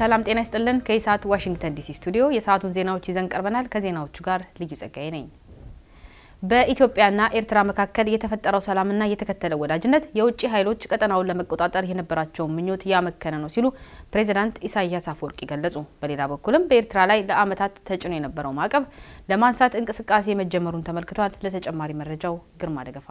ሰላም ጤና ይስጥልን። ከኢሳት ዋሽንግተን ዲሲ ስቱዲዮ የሰዓቱን ዜናዎች ይዘን ቀርበናል። ከዜናዎቹ ጋር ልዩ ጸጋዬ ነኝ። በኢትዮጵያና ኤርትራ መካከል የተፈጠረው ሰላምና የተከተለው ወዳጅነት የውጭ ኃይሎች ቀጠናውን ለመቆጣጠር የነበራቸውን ምኞት ያመከነ ነው ሲሉ ፕሬዚዳንት ኢሳያስ አፈወርቂ ገለጹ። በሌላ በኩልም በኤርትራ ላይ ለዓመታት ተጭኖ የነበረው ማዕቀብ ለማንሳት እንቅስቃሴ መጀመሩን ተመልክቷል። ለተጨማሪ መረጃው ግርማ ደገፋ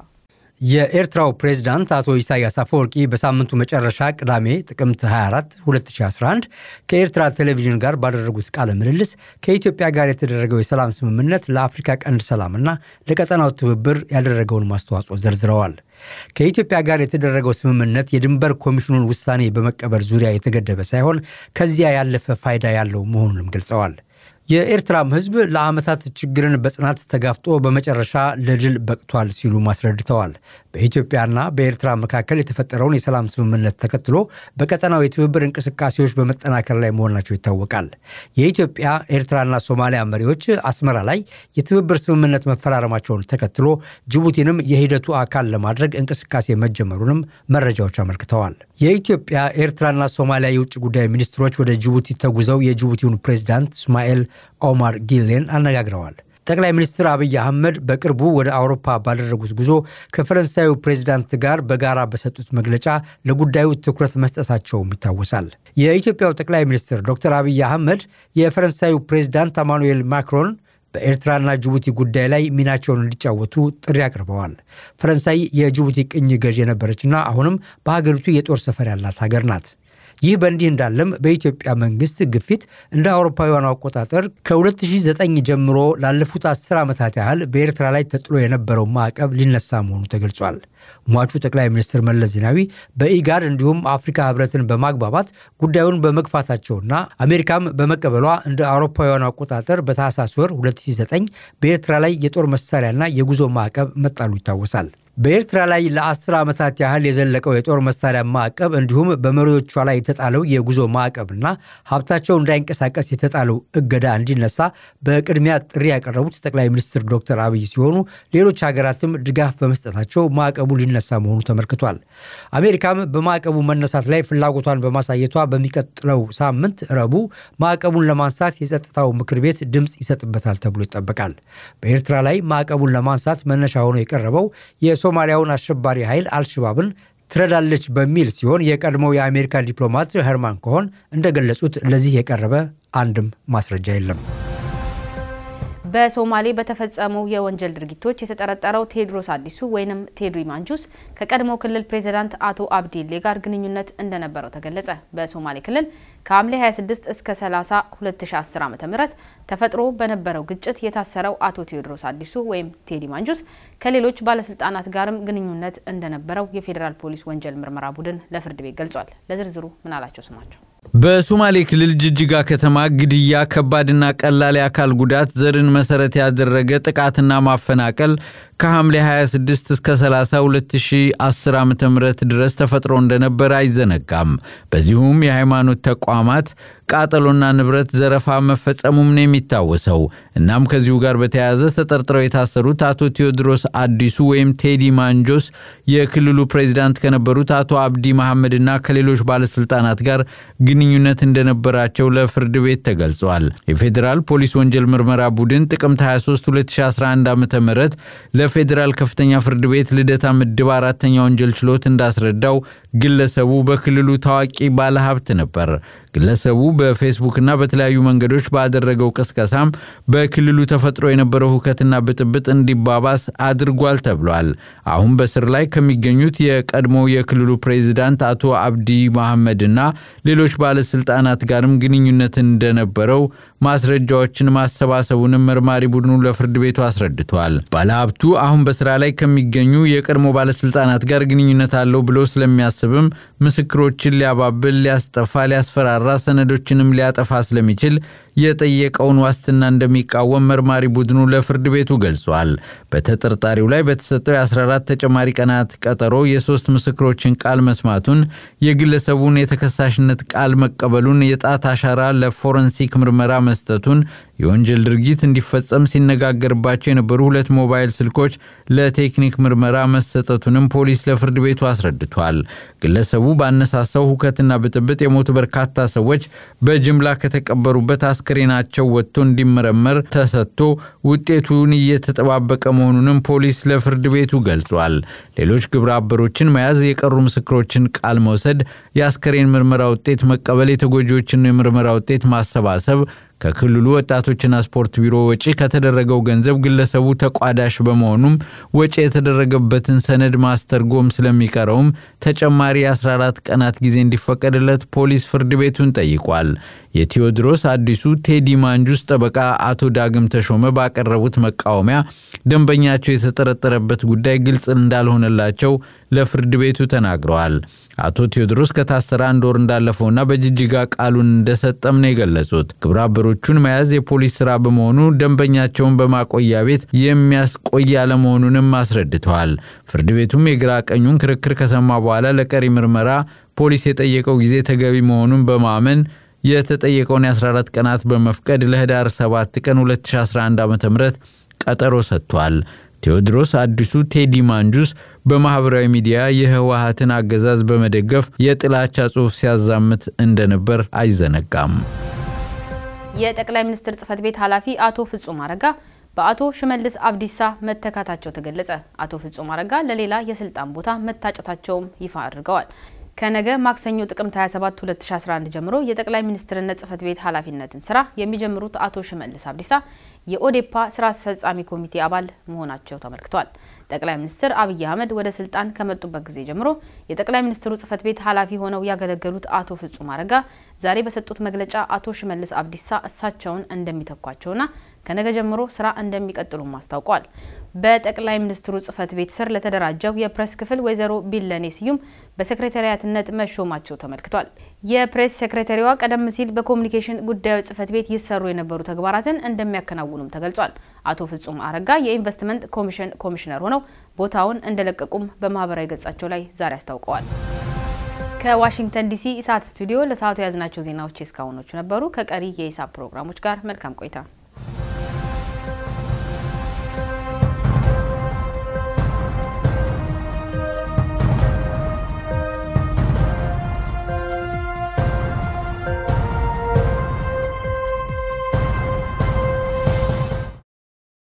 የኤርትራው ፕሬዝዳንት አቶ ኢሳያስ አፈወርቂ በሳምንቱ መጨረሻ ቅዳሜ ጥቅምት 24 2011 ከኤርትራ ቴሌቪዥን ጋር ባደረጉት ቃለ ምልልስ ከኢትዮጵያ ጋር የተደረገው የሰላም ስምምነት ለአፍሪካ ቀንድ ሰላምና ለቀጠናው ትብብር ያደረገውን ማስተዋጽኦ ዘርዝረዋል። ከኢትዮጵያ ጋር የተደረገው ስምምነት የድንበር ኮሚሽኑን ውሳኔ በመቀበል ዙሪያ የተገደበ ሳይሆን ከዚያ ያለፈ ፋይዳ ያለው መሆኑንም ገልጸዋል። የኤርትራም ህዝብ ለዓመታት ችግርን በጽናት ተጋፍጦ በመጨረሻ ለድል በቅቷል ሲሉም አስረድተዋል። በኢትዮጵያና በኤርትራ መካከል የተፈጠረውን የሰላም ስምምነት ተከትሎ በቀጠናው የትብብር እንቅስቃሴዎች በመጠናከር ላይ መሆናቸው ይታወቃል። የኢትዮጵያ ኤርትራና ሶማሊያ መሪዎች አስመራ ላይ የትብብር ስምምነት መፈራረማቸውን ተከትሎ ጅቡቲንም የሂደቱ አካል ለማድረግ እንቅስቃሴ መጀመሩንም መረጃዎች አመልክተዋል። የኢትዮጵያ ኤርትራና ሶማሊያ የውጭ ጉዳይ ሚኒስትሮች ወደ ጅቡቲ ተጉዘው የጅቡቲውን ፕሬዚዳንት እስማኤል ኦማር ጊሌን አነጋግረዋል። ጠቅላይ ሚኒስትር አብይ አህመድ በቅርቡ ወደ አውሮፓ ባደረጉት ጉዞ ከፈረንሳዩ ፕሬዚዳንት ጋር በጋራ በሰጡት መግለጫ ለጉዳዩ ትኩረት መስጠታቸውም ይታወሳል። የኢትዮጵያው ጠቅላይ ሚኒስትር ዶክተር አብይ አህመድ የፈረንሳዩ ፕሬዚዳንት አማኑኤል ማክሮን በኤርትራና ጅቡቲ ጉዳይ ላይ ሚናቸውን እንዲጫወቱ ጥሪ አቅርበዋል። ፈረንሳይ የጅቡቲ ቅኝ ገዥ የነበረችና አሁንም በሀገሪቱ የጦር ሰፈር ያላት ሀገር ናት። ይህ በእንዲህ እንዳለም በኢትዮጵያ መንግስት ግፊት እንደ አውሮፓውያኑ አቆጣጠር ከ2009 ጀምሮ ላለፉት 10 ዓመታት ያህል በኤርትራ ላይ ተጥሎ የነበረው ማዕቀብ ሊነሳ መሆኑ ተገልጿል። ሟቹ ጠቅላይ ሚኒስትር መለስ ዜናዊ በኢጋድ እንዲሁም አፍሪካ ህብረትን በማግባባት ጉዳዩን በመግፋታቸውና አሜሪካም በመቀበሏ እንደ አውሮፓውያኑ አቆጣጠር በታህሳስ ወር 2009 በኤርትራ ላይ የጦር መሳሪያና የጉዞ ማዕቀብ መጣሉ ይታወሳል። በኤርትራ ላይ ለአስር ዓመታት ያህል የዘለቀው የጦር መሳሪያ ማዕቀብ እንዲሁም በመሪዎቿ ላይ የተጣለው የጉዞ ማዕቀብና ሀብታቸው እንዳይንቀሳቀስ የተጣለው እገዳ እንዲነሳ በቅድሚያ ጥሪ ያቀረቡት ጠቅላይ ሚኒስትር ዶክተር አብይ ሲሆኑ ሌሎች ሀገራትም ድጋፍ በመስጠታቸው ማዕቀቡ ሊነሳ መሆኑ ተመልክቷል። አሜሪካም በማዕቀቡ መነሳት ላይ ፍላጎቷን በማሳየቷ በሚቀጥለው ሳምንት ረቡዕ ማዕቀቡን ለማንሳት የጸጥታው ምክር ቤት ድምፅ ይሰጥበታል ተብሎ ይጠበቃል። በኤርትራ ላይ ማዕቀቡን ለማንሳት መነሻ ሆኖ የቀረበው የሶማሊያውን አሸባሪ ኃይል አልሸባብን ትረዳለች በሚል ሲሆን የቀድሞው የአሜሪካ ዲፕሎማት ሄርማን ከሆን እንደገለጹት ለዚህ የቀረበ አንድም ማስረጃ የለም። በሶማሌ በተፈጸሙ የወንጀል ድርጊቶች የተጠረጠረው ቴዎድሮስ አዲሱ ወይም ቴድሪ ማንጁስ ከቀድሞ ክልል ፕሬዚዳንት አቶ አብዲሌ ጋር ግንኙነት እንደነበረው ተገለጸ። በሶማሌ ክልል ከሐምሌ 26 እስከ 30 2010 ዓ ም ተፈጥሮ በነበረው ግጭት የታሰረው አቶ ቴዎድሮስ አዲሱ ወይም ቴዲ ማንጁስ ከሌሎች ባለስልጣናት ጋርም ግንኙነት እንደነበረው የፌዴራል ፖሊስ ወንጀል ምርመራ ቡድን ለፍርድ ቤት ገልጿል። ለዝርዝሩ ምናላቸው ስማቸው በሶማሌ ክልል ጅጅጋ ከተማ ግድያ፣ ከባድና ቀላል የአካል ጉዳት፣ ዘርን መሰረት ያደረገ ጥቃትና ማፈናቀል ከሐምሌ 26 እስከ 30 2010 ዓ ም ድረስ ተፈጥሮ እንደነበረ አይዘነጋም። በዚሁም የሃይማኖት ተቋማት ቃጠሎና ንብረት ዘረፋ መፈጸሙም ነው የሚታወሰው። እናም ከዚሁ ጋር በተያያዘ ተጠርጥረው የታሰሩት አቶ ቴዎድሮስ አዲሱ ወይም ቴዲ ማንጆስ የክልሉ ፕሬዚዳንት ከነበሩት አቶ አብዲ መሐመድና ከሌሎች ባለሥልጣናት ጋር ግን ግንኙነት እንደነበራቸው ለፍርድ ቤት ተገልጿል። የፌዴራል ፖሊስ ወንጀል ምርመራ ቡድን ጥቅምት 23 2011 ዓ ም ለፌዴራል ከፍተኛ ፍርድ ቤት ልደታ ምድብ አራተኛ ወንጀል ችሎት እንዳስረዳው ግለሰቡ በክልሉ ታዋቂ ባለሀብት ነበር። ግለሰቡ በፌስቡክና በተለያዩ መንገዶች ባደረገው ቅስቀሳም በክልሉ ተፈጥሮ የነበረው ሁከትና ብጥብጥ እንዲባባስ አድርጓል ተብሏል። አሁን በስር ላይ ከሚገኙት የቀድሞ የክልሉ ፕሬዚዳንት አቶ አብዲ መሐመድና ሌሎች ባለስልጣናት ጋርም ግንኙነት እንደነበረው ማስረጃዎችን ማሰባሰቡንም መርማሪ ቡድኑ ለፍርድ ቤቱ አስረድቷል። ባለሀብቱ አሁን በስራ ላይ ከሚገኙ የቀድሞ ባለስልጣናት ጋር ግንኙነት አለው ብሎ ስለሚያስብም ምስክሮችን ሊያባብል፣ ሊያስጠፋ፣ ሊያስፈራራ ሰነዶችንም ሊያጠፋ ስለሚችል የጠየቀውን ዋስትና እንደሚቃወም መርማሪ ቡድኑ ለፍርድ ቤቱ ገልጿል። በተጠርጣሪው ላይ በተሰጠው የ14 ተጨማሪ ቀናት ቀጠሮ የሶስት ምስክሮችን ቃል መስማቱን፣ የግለሰቡን የተከሳሽነት ቃል መቀበሉን፣ የጣት አሻራ ለፎረንሲክ ምርመራ መስጠቱን የወንጀል ድርጊት እንዲፈጸም ሲነጋገርባቸው የነበሩ ሁለት ሞባይል ስልኮች ለቴክኒክ ምርመራ መሰጠቱንም ፖሊስ ለፍርድ ቤቱ አስረድቷል። ግለሰቡ ባነሳሳው ሁከትና ብጥብጥ የሞቱ በርካታ ሰዎች በጅምላ ከተቀበሩበት አስክሬናቸው ወጥቶ እንዲመረመር ተሰጥቶ ውጤቱን እየተጠባበቀ መሆኑንም ፖሊስ ለፍርድ ቤቱ ገልጿል። ሌሎች ግብረ አበሮችን መያዝ፣ የቀሩ ምስክሮችን ቃል መውሰድ፣ የአስክሬን ምርመራ ውጤት መቀበል፣ የተጎጂዎችን የምርመራ ውጤት ማሰባሰብ ከክልሉ ወጣቶችና ስፖርት ቢሮ ወጪ ከተደረገው ገንዘብ ግለሰቡ ተቋዳሽ በመሆኑም ወጪ የተደረገበትን ሰነድ ማስተርጎም ስለሚቀረውም ተጨማሪ 14 ቀናት ጊዜ እንዲፈቀድለት ፖሊስ ፍርድ ቤቱን ጠይቋል። የቴዎድሮስ አዲሱ ቴዲ ማንጁስ ጠበቃ አቶ ዳግም ተሾመ ባቀረቡት መቃወሚያ ደንበኛቸው የተጠረጠረበት ጉዳይ ግልጽ እንዳልሆነላቸው ለፍርድ ቤቱ ተናግረዋል። አቶ ቴዎድሮስ ከታሰረ አንድ ወር እንዳለፈውና በጅጅጋ ቃሉን እንደሰጠም ነው የገለጹት። ግብረ አበሮቹን መያዝ የፖሊስ ስራ በመሆኑ ደንበኛቸውን በማቆያ ቤት የሚያስቆይ አለመሆኑንም አስረድተዋል። ፍርድ ቤቱም የግራ ቀኙን ክርክር ከሰማ በኋላ ለቀሪ ምርመራ ፖሊስ የጠየቀው ጊዜ ተገቢ መሆኑን በማመን የተጠየቀውን የ14 ቀናት በመፍቀድ ለህዳር 7 ቀን 2011 ዓ ም ቀጠሮ ሰጥቷል። ቴዎድሮስ አዲሱ ቴዲ ማንጁስ በማኅበራዊ ሚዲያ የህወሀትን አገዛዝ በመደገፍ የጥላቻ ጽሑፍ ሲያዛምት እንደነበር አይዘነጋም። የጠቅላይ ሚኒስትር ጽህፈት ቤት ኃላፊ አቶ ፍጹም አረጋ በአቶ ሽመልስ አብዲሳ መተካታቸው ተገለጸ። አቶ ፍጹም አረጋ ለሌላ የስልጣን ቦታ መታጨታቸውም ይፋ አድርገዋል። ከነገ ማክሰኞ ጥቅምት 27 2011 ጀምሮ የጠቅላይ ሚኒስትርነት ጽህፈት ቤት ኃላፊነትን ስራ የሚጀምሩት አቶ ሽመልስ አብዲሳ የኦዴፓ ስራ አስፈጻሚ ኮሚቴ አባል መሆናቸው ተመልክቷል። ጠቅላይ ሚኒስትር አብይ አህመድ ወደ ስልጣን ከመጡበት ጊዜ ጀምሮ የጠቅላይ ሚኒስትሩ ጽህፈት ቤት ኃላፊ ሆነው ያገለገሉት አቶ ፍጹም አረጋ ዛሬ በሰጡት መግለጫ አቶ ሽመልስ አብዲሳ እሳቸውን እንደሚተኳቸውና ከነገ ጀምሮ ስራ እንደሚቀጥሉም አስታውቋል። በጠቅላይ ሚኒስትሩ ጽህፈት ቤት ስር ለተደራጀው የፕሬስ ክፍል ወይዘሮ ቢለኔ ስዩም በሴክሬታሪያትነት መሾማቸው ተመልክቷል። የፕሬስ ሴክሬታሪዋ ቀደም ሲል በኮሚኒኬሽን ጉዳዮች ጽህፈት ቤት ይሰሩ የነበሩ ተግባራትን እንደሚያከናውኑም ተገልጿል። አቶ ፍጹም አረጋ የኢንቨስትመንት ኮሚሽን ኮሚሽነር ሆነው ቦታውን እንደለቀቁም በማህበራዊ ገጻቸው ላይ ዛሬ አስታውቀዋል። ከዋሽንግተን ዲሲ ኢሳት ስቱዲዮ ለሰዓቱ የያዝናቸው ዜናዎች እስካሁኖቹ ነበሩ። ከቀሪ የኢሳት ፕሮግራሞች ጋር መልካም ቆይታ